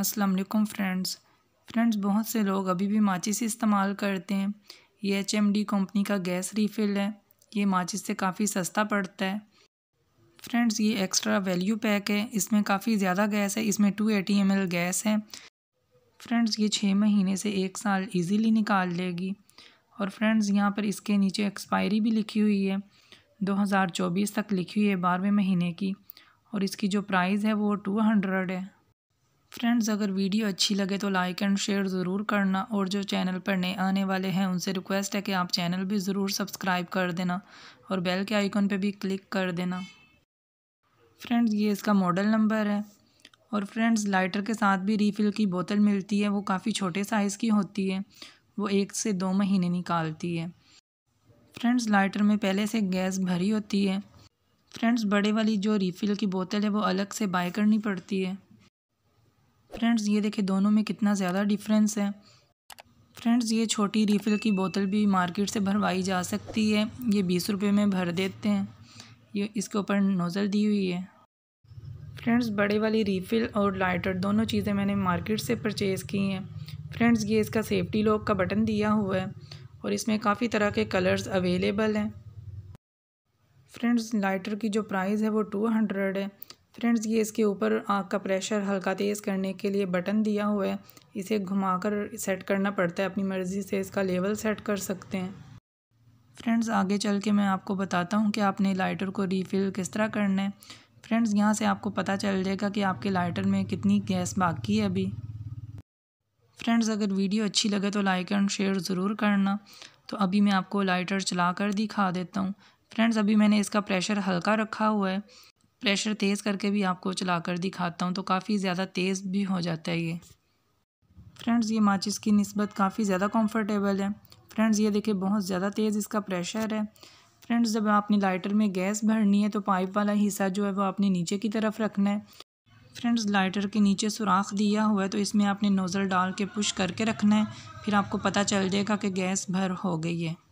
अस्सलाम वालेकुम friends friends बहुत से लोग अभी भी माचिस इस्तेमाल करते हैं ये एच एम डी कंपनी का गैस रिफिल है ये माचिस से काफ़ी सस्ता पड़ता है फ्रेंड्स ये एक्स्ट्रा वैल्यू पैक है इसमें काफ़ी ज़्यादा गैस है इसमें two eighty M L gas है फ्रेंड्स ये छः महीने से एक साल ईजीली निकाल लेगी और फ्रेंड्स यहाँ पर इसके नीचे एक्सपायरी भी लिखी हुई है चौबीस तक लिखी हुई है बारहवें महीने की और इसकी जो प्राइस है वो टू हंड्रेड है फ्रेंड्स अगर वीडियो अच्छी लगे तो लाइक एंड शेयर ज़रूर करना और जो चैनल पर नए आने वाले हैं उनसे रिक्वेस्ट है कि आप चैनल भी ज़रूर सब्सक्राइब कर देना और बेल के आइकॉन पर भी क्लिक कर देना फ्रेंड्स ये इसका मॉडल नंबर है और फ्रेंड्स लाइटर के साथ भी रीफ़िल की बोतल मिलती है वो काफ़ी छोटे साइज़ की होती है वो एक से दो महीने निकालती है फ्रेंड्स लाइटर में पहले से गैस भरी होती है फ्रेंड्स बड़े वाली जो रीफ़िल की बोतल है वो अलग से बाय करनी पड़ती है फ्रेंड्स ये देखिए दोनों में कितना ज़्यादा डिफरेंस है फ्रेंड्स ये छोटी रिफ़िल की बोतल भी मार्केट से भरवाई जा सकती है ये बीस रुपये में भर देते हैं ये इसके ऊपर नोज़ल दी हुई है फ्रेंड्स बड़े वाली रीफ़िल और लाइटर दोनों चीज़ें मैंने मार्केट से परचेज़ की हैं फ्रेंड्स ये इसका सेफ़्टी लॉक का बटन दिया हुआ है और इसमें काफ़ी तरह के कलर्स अवेलेबल हैं फ्रेंड्स लाइटर की जो प्राइस है वो टू हंड्रेड है फ्रेंड्स ये इसके ऊपर आँख का प्रेशर हल्का तेज़ करने के लिए बटन दिया हुआ है इसे घुमाकर सेट करना पड़ता है अपनी मर्ज़ी से इसका लेवल सेट कर सकते हैं फ्रेंड्स आगे चल के मैं आपको बताता हूँ कि आपने लाइटर को रीफ़िल किस तरह करना है फ्रेंड्स यहाँ से आपको पता चल जाएगा कि आपके लाइटर में कितनी गैस बाकी है अभी फ्रेंड्स अगर वीडियो अच्छी लगे तो लाइक एंड शेयर ज़रूर करना तो अभी मैं आपको लाइटर चला कर दिखा देता हूँ फ्रेंड्स अभी मैंने इसका प्रेशर हल्का रखा हुआ है प्रेशर तेज़ करके भी आपको चला कर दिखाता हूँ तो काफ़ी ज़्यादा तेज़ भी हो जाता है ये फ्रेंड्स ये माचिस की नस्बत काफ़ी ज़्यादा कंफर्टेबल है फ्रेंड्स ये देखिए बहुत ज़्यादा तेज़ इसका प्रेशर है फ्रेंड्स जब आपने लाइटर में गैस भरनी है तो पाइप वाला हिस्सा जो है वो आपने नीचे की तरफ रखना है फ्रेंड्स लाइटर के नीचे सुराख दिया हुआ है तो इसमें आपने नोज़ल डाल के पुश करके रखना है फिर आपको पता चल जाएगा कि गैस भर हो गई है